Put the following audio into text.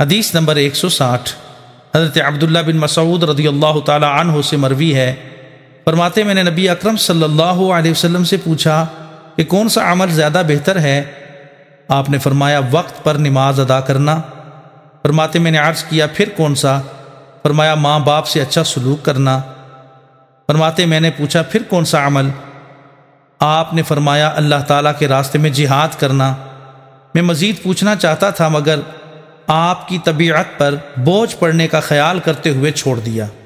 हदीस नंबर 160 हज़रत अब्दुल्ला बिन मसूद रदी अल्लाह तह से मरवी है फरमाते मैंने नबी अकरम सल्लल्लाहु अलैहि वसल्लम से पूछा कि कौन सा अमल ज़्यादा बेहतर है आपने फरमाया वक्त पर नमाज अदा करना फरमाते मैंने अर्ज़ किया फिर कौन सा फरमाया माँ बाप से अच्छा सलूक करना फरमाते मैंने पूछा फिर कौन सा अमल आपने फरमाया अल्लाह ताला के रास्ते में जिहाद करना मैं मज़ीद पूछना चाहता था मगर आपकी तबीयत पर बोझ पड़ने का ख्याल करते हुए छोड़ दिया